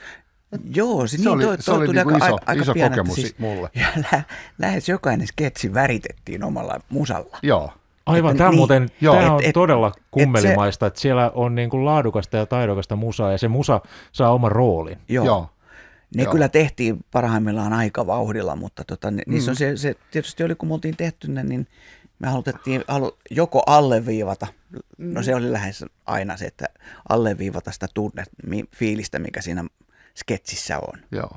Joo, se, se niin, oli, toi, toi se oli tuli niinku aika, iso, aika iso pianat, kokemus siis, mulle. [laughs] lä, lähes jokainen sketsi väritettiin omalla musalla. Joo. Aivan, tämä niin, joo. on et, todella kummelimaista, että siellä on niin kuin laadukasta ja taidokasta musaa ja se musa saa oman roolin. Joo. joo. Ne joo. kyllä tehtiin parhaimmillaan aika vauhdilla, mutta tota, niissä mm. on se, se, tietysti oli, kun me oltiin tehty ne, niin – me halutettiin halu, joko alleviivata, no mm. se oli lähes aina se, että alleviivata sitä mi, fiilistä, mikä siinä sketsissä on. Joo.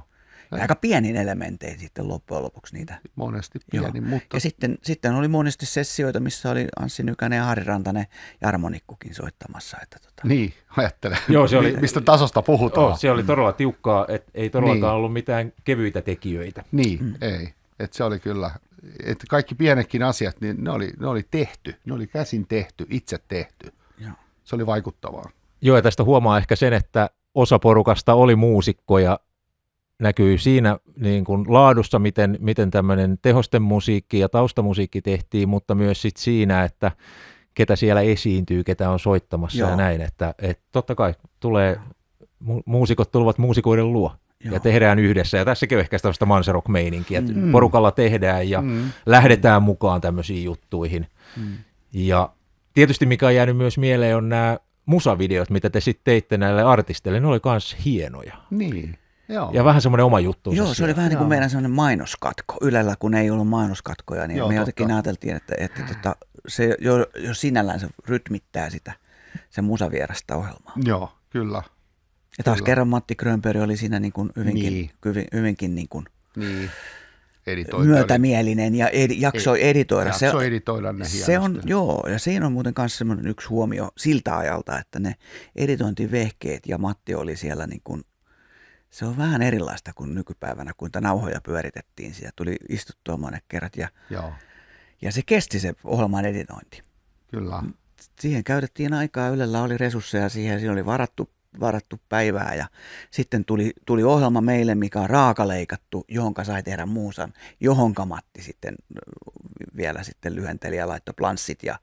Ja aika pienin elementein sitten loppujen lopuksi niitä. Monesti pieni, Joo. mutta... Ja sitten, sitten oli monesti sessioita, missä oli Anssi Nykänen ja Harri Rantanen ja Armonikkukin soittamassa. Että tota... Niin, ajattelen. Joo, se oli, [laughs] Mistä tasosta puhutaan? Joo, se oli mm. todella tiukkaa, että ei todellakaan niin. ollut mitään kevyitä tekijöitä. Niin, mm. ei. Et se oli kyllä että kaikki pienetkin asiat, niin ne oli, ne oli tehty, ne oli käsin tehty, itse tehty. Ja. Se oli vaikuttavaa. Joo, ja tästä huomaa ehkä sen, että osa porukasta oli muusikkoja, näkyy siinä niin kuin laadussa, miten, miten tämmöinen musiikki ja taustamusiikki tehtiin, mutta myös sit siinä, että ketä siellä esiintyy, ketä on soittamassa Joo. ja näin. Että, että totta kai tulee, mu- muusikot tulevat muusikoiden luo. Joo. ja tehdään yhdessä. Ja tässäkin on ehkä tämmöistä manserok-meininkiä, että mm. porukalla tehdään ja mm. lähdetään mukaan tämmöisiin juttuihin. Mm. Ja tietysti mikä on jäänyt myös mieleen on nämä musavideot, mitä te sitten teitte näille artisteille, ne oli myös hienoja. Niin. Joo. Ja vähän semmoinen oma juttu. Joo, se oli vähän niin kuin meidän semmoinen mainoskatko. Ylellä kun ei ollut mainoskatkoja, niin Joo, me totta. jotenkin ajateltiin, että, että tota, se jo, jo sinällään se rytmittää sitä, sen musavierasta ohjelmaa. Joo, kyllä. Ja taas Kyllä. kerran Matti Grönberg oli siinä niin kuin hyvinkin, niin. Hyvin, hyvinkin niin kuin niin. myötämielinen ja edi, jaksoi Ei, editoida. Jakso se, editoida ne se on, joo, ja siinä on muuten myös yksi huomio siltä ajalta, että ne editointivehkeet ja Matti oli siellä niin kuin, se on vähän erilaista kuin nykypäivänä, kun nauhoja pyöritettiin. Siellä tuli istuttua monet kerrat ja, joo. ja se kesti se ohjelman editointi. Kyllä. Siihen käytettiin aikaa, Ylellä oli resursseja siihen, siinä oli varattu varattu päivää ja sitten tuli, tuli ohjelma meille, mikä on raakaleikattu, johonka sai tehdä muusan, johonka Matti sitten vielä sitten lyhenteli ja laittoi planssit ja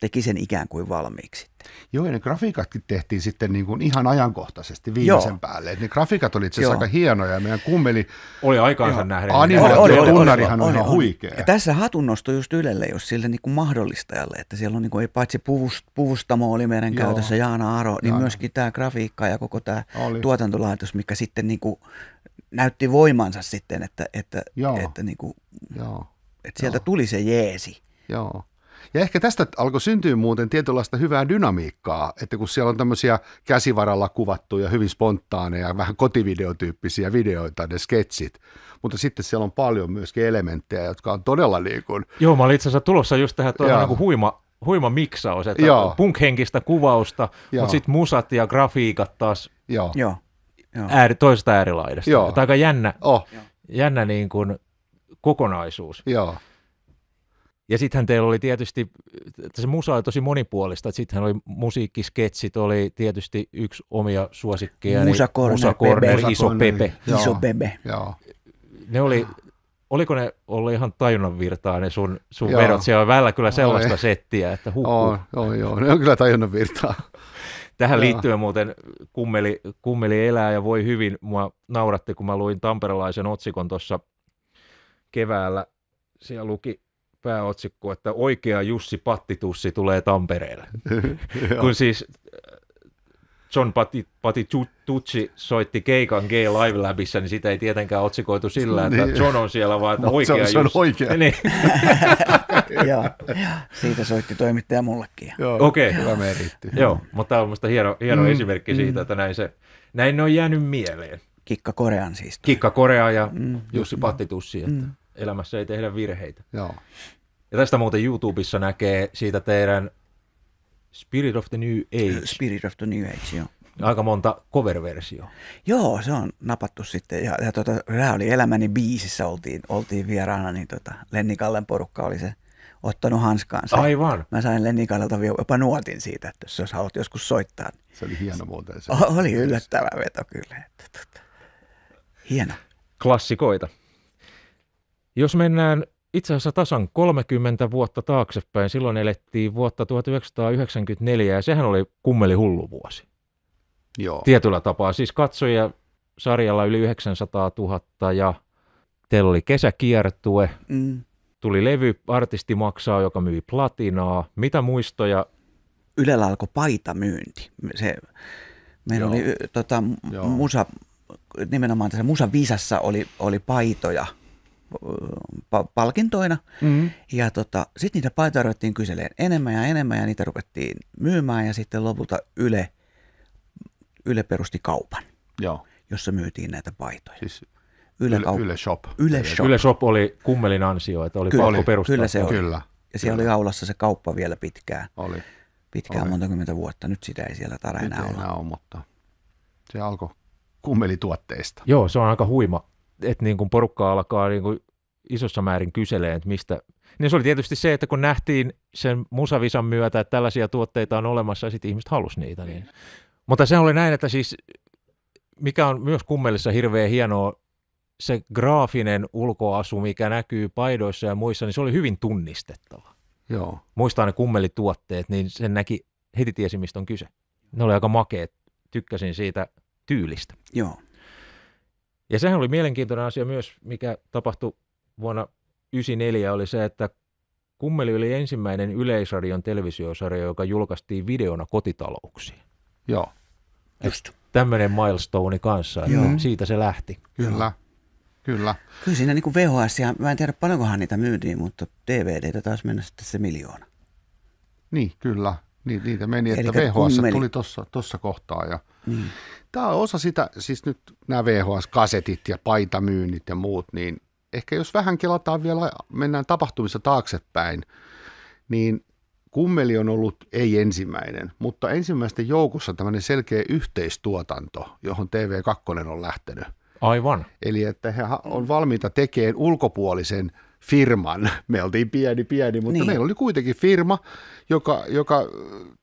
teki sen ikään kuin valmiiksi. Joo, ja ne grafiikatkin tehtiin sitten niin kuin ihan ajankohtaisesti viimeisen Joo. päälle. Et ne grafiikat oli itse asiassa aika hienoja, ja meidän kummeli... Oli aikaansa nähden. Animaatio oli, oli, oli, oli, on, ihan huikea. Ja tässä hatunnosto just Ylelle, jos sille niin kuin mahdollistajalle, että siellä on niin kuin, paitsi puvust, Puvustamo oli meidän Joo. käytössä, Jaana Aro, niin Jaana. myöskin tämä grafiikka ja koko tämä oli. tuotantolaitos, mikä sitten niin kuin näytti voimansa sitten, että, että, Joo. että, niin kuin, Joo. että sieltä Joo. tuli se jeesi. Joo. Ja ehkä tästä alkoi syntyä muuten tietynlaista hyvää dynamiikkaa, että kun siellä on tämmöisiä käsivaralla kuvattuja, hyvin spontaaneja, vähän kotivideotyyppisiä videoita, ne sketsit, mutta sitten siellä on paljon myöskin elementtejä, jotka on todella niin kuin... Joo, mä olin itse asiassa tulossa just tähän, tuo niin kuin huima, huima miksaus, että Joo. punkhenkistä kuvausta, Joo. mutta sitten musat ja grafiikat taas Joo. Ääri, toisesta äärilaidasta. Joo. aika jännä, oh. jännä niin kuin kokonaisuus. Joo. Ja sittenhän teillä oli tietysti, se musa oli tosi monipuolista, että sittenhän oli musiikkisketsit, oli tietysti yksi omia suosikkeja. Musa Corner, musa corner Pepe. Iso Pepe. iso Pepe. Ne oli, oliko ne oli ihan tajunnan virtaa ne sun, sun joo. Siellä on välillä kyllä sellaista oli. settiä, että huh, on oh, joo, ne on kyllä tajunnan virtaa. Tähän liittyen muuten kummeli, kummeli elää ja voi hyvin. Mua nauratti, kun mä luin tamperelaisen otsikon tuossa keväällä. Siellä luki pääotsikko, että oikea Jussi Pattitussi tulee Tampereelle. [laughs] Kun siis äh, John Patti, soitti keikan G Live Labissa, niin sitä ei tietenkään otsikoitu sillä, että niin. John on siellä, vaan että oikea se on, se on oikea. Niin. [laughs] Joo, siitä soitti toimittaja mullekin. Okei. Okay. Hyvä meritti. Joo, mutta tämä on minusta hieno, hieno mm, esimerkki mm. siitä, että näin, se, näin ne on jäänyt mieleen. Kikka Korean siis. Toi. Kikka Korea ja mm, Jussi mm, Pattitussi, että mm. elämässä ei tehdä virheitä. Joo. Ja tästä muuten YouTubessa näkee siitä teidän Spirit of the New Age. Äh, Spirit of the New Age, joo. Aika monta cover-versio. Joo, se on napattu sitten. Ja, ja tota, tämä oli Elämäni biisissä, oltiin, oltiin vieraana, niin tota, Lenni Kallen porukka oli se ottanut hanskaansa. Aivan. Mä sain Lenni Kallelta jopa nuotin siitä, että jos haluat joskus soittaa. Niin... Se oli hieno muuten. Se. O- oli yllättävä veto kyllä. Että, tota, hieno. Klassikoita. Jos mennään itse asiassa tasan 30 vuotta taaksepäin. Silloin elettiin vuotta 1994 ja sehän oli kummeli hullu vuosi. Joo. Tietyllä tapaa. Siis katsoja sarjalla yli 900 000 ja teillä oli kesäkiertue. Mm. Tuli levy, artisti maksaa, joka myi platinaa. Mitä muistoja? Ylellä alkoi paita myynti. Se, meillä Joo. oli tota, Joo. musa, nimenomaan tässä musavisassa oli, oli paitoja – palkintoina. Mm-hmm. Ja tota, sitten niitä paitoja ruvettiin kyseleen enemmän ja enemmän ja niitä ruvettiin myymään ja sitten lopulta Yle, Yle perusti kaupan, Joo. jossa myytiin näitä paitoja. Siis Yle, kaup- Yle Shop. Yle Shop. Yle Shop oli kummelin ansio, että oli kyllä, pakko perustaa. Kyllä se oli. Kyllä. Ja siellä kyllä. oli aulassa se kauppa vielä pitkään. Oli. Pitkään oli. monta kymmentä vuotta. Nyt sitä ei siellä tarvitse enää olla. enää ole, mutta se alkoi kummelituotteista. Joo, se on aika huima et niin kuin porukka alkaa niin kuin isossa määrin kyseleen, että mistä. Niin se oli tietysti se, että kun nähtiin sen musavisan myötä, että tällaisia tuotteita on olemassa ja sitten ihmiset halusivat niitä. Niin. niin. Mutta se oli näin, että siis mikä on myös kummelissa hirveän hienoa, se graafinen ulkoasu, mikä näkyy paidoissa ja muissa, niin se oli hyvin tunnistettava. Joo. Muistaa ne kummelituotteet, niin sen näki heti tiesi, mistä on kyse. Ne oli aika makeet. Tykkäsin siitä tyylistä. Joo. Ja sehän oli mielenkiintoinen asia myös, mikä tapahtui vuonna 1994, oli se, että Kummeli oli ensimmäinen Yleisradion televisiosarja, joka julkaistiin videona kotitalouksiin. Joo, just. Tämmöinen milestone kanssa, että Joo. siitä se lähti. Kyllä, kyllä. Kyllä siinä niin VHS, ja mä en tiedä paljonkohan niitä myytiin, mutta DVDtä taas mennä sitten se miljoona. Niin, kyllä. Niitä meni, että Elikkä VHS kummeli. tuli tuossa kohtaa ja – niin. Tämä on osa sitä, siis nyt nämä VHS-kasetit ja paitamyynnit ja muut, niin ehkä jos vähän kelataan vielä, mennään tapahtumissa taaksepäin, niin Kummeli on ollut ei ensimmäinen, mutta ensimmäisten joukossa tämmöinen selkeä yhteistuotanto, johon TV2 on lähtenyt. Aivan. Eli että he on valmiita tekemään ulkopuolisen – firman. [laughs] Me oltiin pieni, pieni, mutta niin. meillä oli kuitenkin firma, joka, joka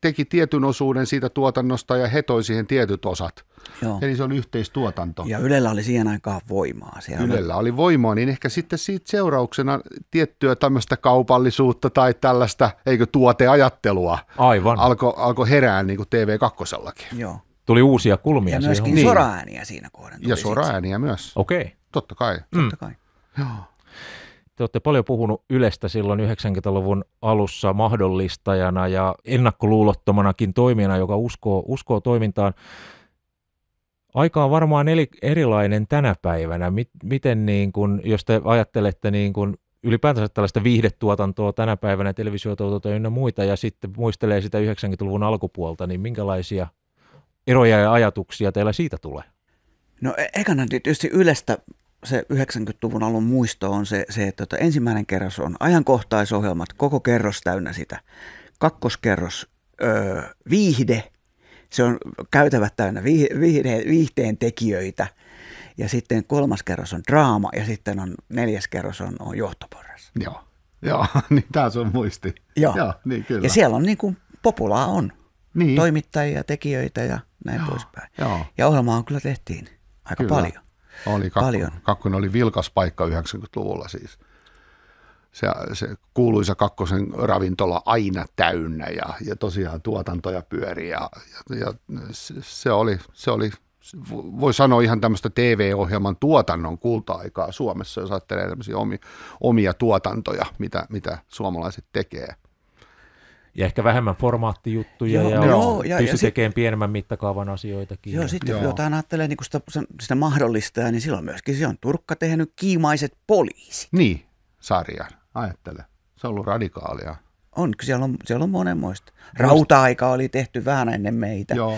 teki tietyn osuuden siitä tuotannosta ja he toi siihen tietyt osat. Joo. Eli se oli yhteistuotanto. Ja Ylellä oli siihen aikaan voimaa. Siellä Ylellä oli voimaa, niin ehkä sitten siitä seurauksena tiettyä tämmöistä kaupallisuutta tai tällaista, eikö tuoteajattelua. Aivan. Alkoi alko herää niin kuin TV2. Joo. Tuli uusia kulmia. Ja myöskin siihen. niin. siinä kohdassa. Ja soraääniä myös. Okei. Okay. Totta kai. Mm. Totta kai. Joo. Te olette paljon puhunut Ylestä silloin 90-luvun alussa mahdollistajana ja ennakkoluulottomanakin toimijana, joka uskoo, uskoo toimintaan. Aika on varmaan erilainen tänä päivänä. Miten niin kun, jos te ajattelette niin kun ylipäätänsä tällaista viihdetuotantoa tänä päivänä, televisiotuotantoa ja muita, ja sitten muistelee sitä 90-luvun alkupuolta, niin minkälaisia eroja ja ajatuksia teillä siitä tulee? No e- ekana tietysti Ylestä se 90-luvun alun muisto on se, se että tota, ensimmäinen kerros on ajankohtaisohjelmat, koko kerros täynnä sitä. Kakkoskerros öö, viihde, se on käytävät täynnä viihde, viihteen tekijöitä. Ja sitten kolmas kerros on draama ja sitten on neljäs kerros on, on johtoporras. Joo, Joo [laughs] niin tämä on muisti. Joo. Joo niin kyllä. Ja siellä on niin kuin populaa on. Niin. Toimittajia, tekijöitä ja näin Joo. poispäin. Joo. Ja ohjelmaa on kyllä tehtiin aika kyllä. paljon. Oli kakkonen. Paljon. Kakkonen oli vilkas paikka 90-luvulla siis. Se, se kuuluisa kakkosen ravintola aina täynnä ja, ja tosiaan tuotantoja pyöri ja, ja, ja se, se, oli, se oli voi sanoa ihan tämmöistä TV-ohjelman tuotannon kulta-aikaa Suomessa, jos ajattelee tämmöisiä omia, omia tuotantoja, mitä, mitä suomalaiset tekee ja ehkä vähemmän formaattijuttuja joo, ja, ja pystyy tekemään sit, pienemmän mittakaavan asioitakin. Joo, sitten jos jotain ajattelee niin sitä, sitä mahdollistaa, niin silloin myöskin se on Turkka tehnyt kiimaiset poliisit. Niin, sarja, ajattele. Se on ollut radikaalia. On, siellä on, siellä on monenmoista. Rauta-aika oli tehty vähän ennen meitä. Joo.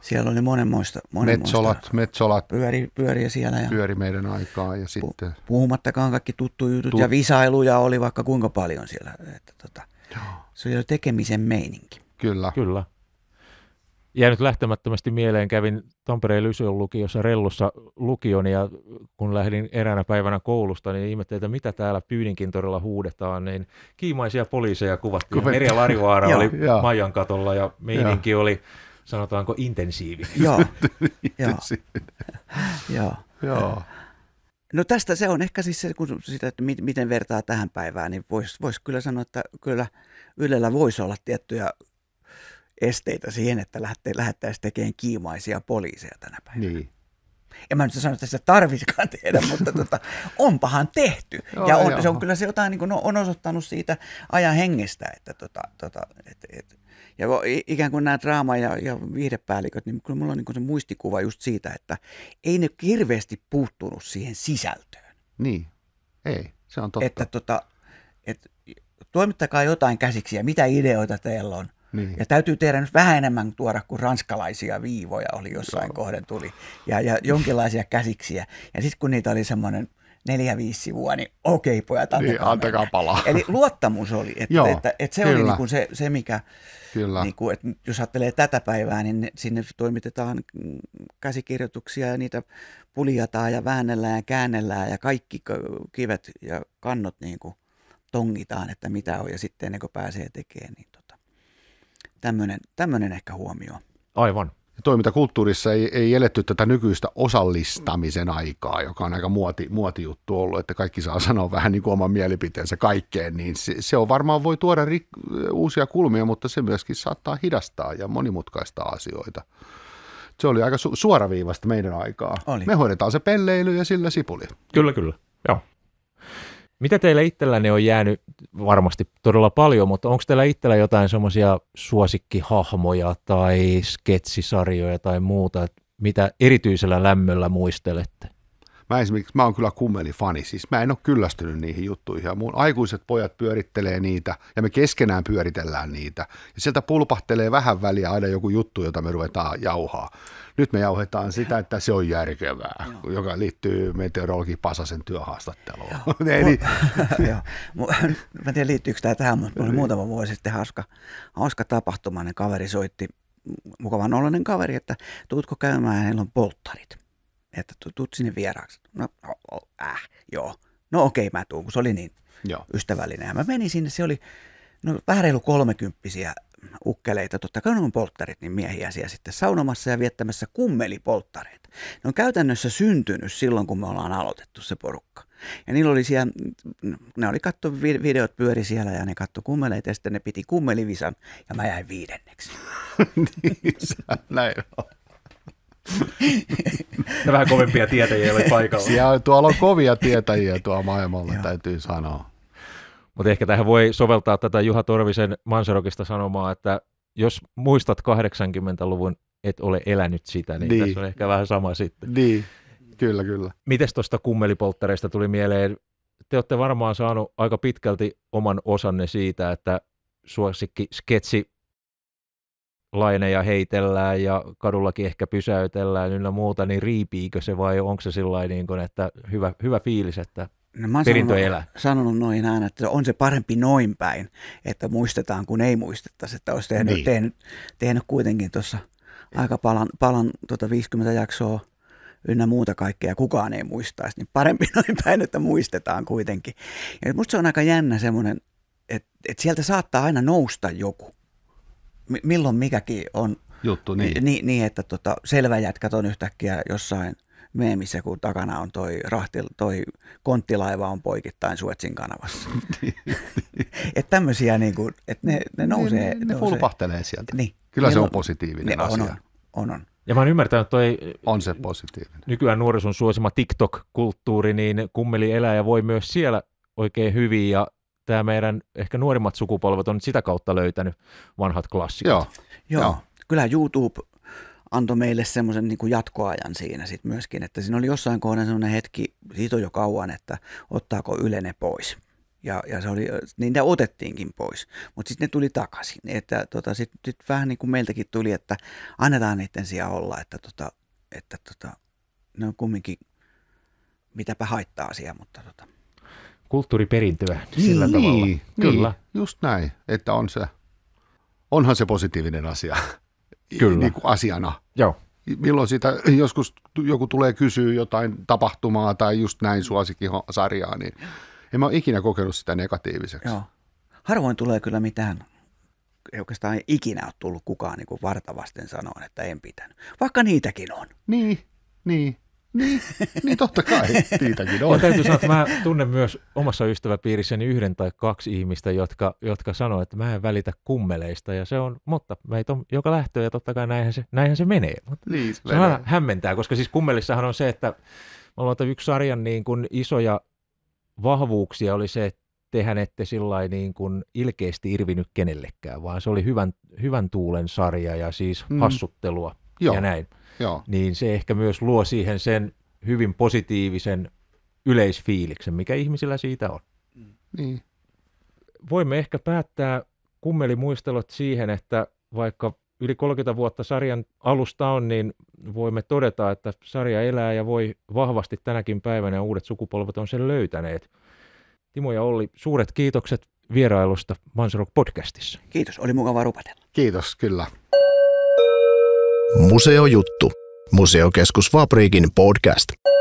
Siellä oli monenmoista. monenmoista. Metsolat, metsolat pyöri, pyöri siellä. Ja pyöri meidän aikaa ja sitten... puhumattakaan kaikki tuttu jutut Tut- ja visailuja oli vaikka kuinka paljon siellä. Että, tota, Joo. Se oli jo tekemisen meininki. Kyllä. Kyllä. Jäänyt lähtemättömästi mieleen, kävin Tampereen Lyseon lukiossa Rellussa lukion ja kun lähdin eräänä päivänä koulusta, niin ihmettelin, että mitä täällä todella huudetaan, niin kiimaisia poliiseja kuvattiin. Kuvet... Merja Larjuaara [laughs] oli ja. Maijan katolla ja meininki ja. oli sanotaanko intensiivinen. [laughs] Joo. Joo. Joo. No tästä se on ehkä siis se, kun sitä, että miten vertaa tähän päivään, niin voisi vois kyllä sanoa, että kyllä Ylellä voisi olla tiettyjä esteitä siihen, että lähtee, lähettäisiin tekemään kiimaisia poliiseja tänä päivänä. Niin. En mä nyt sano, että sitä tarvitsikaan tehdä, [laughs] mutta tota, onpahan tehty. Joo, ja on, se on kyllä se jotain, niin kuin, on osoittanut siitä ajan hengestä, että, tota, tota, et, et, ja ikään kuin nämä draama- ja, ja viihdepäälliköt, niin kyllä mulla on niin se muistikuva just siitä, että ei ne hirveästi puuttunut siihen sisältöön. Niin, ei, se on totta. Että tota, et, toimittakaa jotain käsiksi ja mitä ideoita teillä on. Niin. Ja täytyy tehdä nyt vähän enemmän tuoda kuin ranskalaisia viivoja oli jossain Joo. kohden tuli ja, ja jonkinlaisia käsiksiä. Ja sitten kun niitä oli semmoinen – neljä-viisi sivua, niin okei okay, pojat, niin, antakaa, niin, antakaa palaa. Eli luottamus oli, että, Joo, että, että se kyllä. oli niin kuin se, se, mikä, kyllä. Niin kuin, että jos ajattelee tätä päivää, niin sinne toimitetaan käsikirjoituksia ja niitä puljataan ja väännellään ja käännellään ja kaikki kivet ja kannot niin kuin tongitaan, että mitä on ja sitten ennen kuin pääsee tekemään, niin tota, tämmöinen ehkä huomio. Aivan toimintakulttuurissa ei, ei eletty tätä nykyistä osallistamisen aikaa, joka on aika muoti, muotijuttu ollut, että kaikki saa sanoa vähän niin kuin oman mielipiteensä kaikkeen, niin se, se on varmaan voi tuoda rik, uusia kulmia, mutta se myöskin saattaa hidastaa ja monimutkaistaa asioita. Se oli aika su- suoraviivasta meidän aikaa. Oli. Me hoidetaan se pelleily ja sillä sipuli. Kyllä, kyllä. Joo. Mitä teillä itsellänne on jäänyt varmasti todella paljon, mutta onko teillä itsellä jotain semmoisia suosikkihahmoja tai sketsisarjoja tai muuta, että mitä erityisellä lämmöllä muistelette? Mä esimerkiksi, mä oon kyllä kummelifani, siis mä en ole kyllästynyt niihin juttuihin ja mun aikuiset pojat pyörittelee niitä ja me keskenään pyöritellään niitä ja sieltä pulpahtelee vähän väliä aina joku juttu, jota me ruvetaan jauhaa. Nyt me jauhetaan sitä, että se on järkevää, Joo. joka liittyy meteorologi Pasasen työhaastatteluun. [laughs] Eli... [laughs] Mä en tiedä liittyykö tämä tähän, mutta oli muutama vuosi sitten hauska, hauska tapahtuma, Ne kaveri soitti, mukavan oloinen kaveri, että tuutko käymään, heillä on polttarit että tuut sinne vieraaksi. No, no äh, joo. No okei, okay, mä tuun, kun se oli niin joo. ystävällinen. Ja mä menin sinne, se oli no, vähän reilu kolmekymppisiä ukkeleita, totta kai on polttarit, niin miehiä siellä sitten saunomassa ja viettämässä kummelipolttareita. Ne on käytännössä syntynyt silloin, kun me ollaan aloitettu se porukka. Ja niillä oli siellä, ne oli katto, videot pyöri siellä ja ne katto kummeleita ja sitten ne piti kummelivisan ja mä jäin viidenneksi. [laughs] näin on. ne vähän kovempia tietäjiä oli paikalla. Siellä, tuolla on kovia tietäjiä tuolla maailmalla, täytyy sanoa. Mutta ehkä tähän voi soveltaa tätä Juha Torvisen Manserokista sanomaa, että jos muistat 80-luvun, et ole elänyt sitä, niin, niin. tässä on niin. ehkä vähän sama sitten. Niin, kyllä, kyllä. Mites tuosta kummelipolttereista tuli mieleen? Te olette varmaan saanut aika pitkälti oman osanne siitä, että suosikki sketsi laineja heitellään ja kadullakin ehkä pysäytellään ynnä muuta, niin riipiikö se vai onko se sillä niin että hyvä, hyvä fiilis, että No mä Perintö sanonut, elää. sanonut noin aina, että on se parempi noin päin, että muistetaan kun ei muistettaisi, että olisi tehnyt, niin. tehnyt, tehnyt kuitenkin tuossa aika palan, palan tuota 50 jaksoa ynnä muuta kaikkea, kukaan ei muistaisi, niin parempi [laughs] noin päin, että muistetaan kuitenkin. Ja musta se on aika jännä semmoinen, että, että sieltä saattaa aina nousta joku, milloin mikäkin on juttu, niin. Niin, niin että tota, selvä jätkät on yhtäkkiä jossain meemissä, kun takana on toi, rahti, toi konttilaiva on poikittain Suetsin kanavassa. [laughs] että tämmöisiä, niin kuin, että ne, ne nousee. Ne, ne, ne pulpahtelee sieltä. Niin. Kyllä ne se on, on no- positiivinen ne, asia. On, on, on. Ja mä oon ymmärtänyt, että toi on se positiivinen. nykyään nuorison suosima TikTok-kulttuuri, niin kummeli elää ja voi myös siellä oikein hyvin ja tämä meidän ehkä nuorimmat sukupolvet on sitä kautta löytänyt vanhat klassikot. Joo. Joo. Joo. Kyllä YouTube antoi meille semmoisen niin jatkoajan siinä sitten myöskin, että siinä oli jossain kohdassa semmoinen hetki, siitä on jo kauan, että ottaako Yle ne pois. Ja, ja se oli, niin ne otettiinkin pois, mutta sitten ne tuli takaisin. Että tota, sitten sit vähän niin kuin meiltäkin tuli, että annetaan niiden siellä olla, että, tota, että tota, ne on kumminkin, mitäpä haittaa asia, mutta tota. Kulttuuriperintöä niin, sillä tavalla. Niin, Kyllä. Niin. Just näin, että on se, onhan se positiivinen asia. Kyllä. Niin kuin asiana. Joo. Milloin sitä, joskus joku tulee kysyä jotain tapahtumaa tai just näin suosikkisarjaa, niin en mä ole ikinä kokenut sitä negatiiviseksi. Joo. Harvoin tulee kyllä mitään ei oikeastaan ikinä ole tullut kukaan niin vartavasten sanoa, että en pitänyt. Vaikka niitäkin on. Niin, niin. Niin, niin totta kai, niitäkin on. Ja täytyy sanoa, että mä tunnen myös omassa ystäväpiirissäni yhden tai kaksi ihmistä, jotka, jotka sanoo, että mä en välitä kummeleista, ja se on, mutta meitä on joka lähtöä, ja totta kai näinhän se, näinhän se menee. Mutta niin, se menee. hämmentää, koska siis kummelissahan on se, että mä luulen, että yksi sarjan niin kuin isoja vahvuuksia oli se, että tehän ette sillä niin kuin ilkeästi irvinyt kenellekään, vaan se oli hyvän, hyvän tuulen sarja ja siis mm. hassuttelua Joo. ja näin. Joo. Niin se ehkä myös luo siihen sen hyvin positiivisen yleisfiiliksen, mikä ihmisillä siitä on. Niin. Voimme ehkä päättää kummelimuistelot siihen, että vaikka yli 30 vuotta sarjan alusta on, niin voimme todeta, että sarja elää ja voi vahvasti tänäkin päivänä ja uudet sukupolvet on sen löytäneet. Timo ja Olli, suuret kiitokset vierailusta Mansurok podcastissa. Kiitos, oli mukava rupatella. Kiitos, kyllä. Museojuttu. Museokeskus Fabriikin podcast.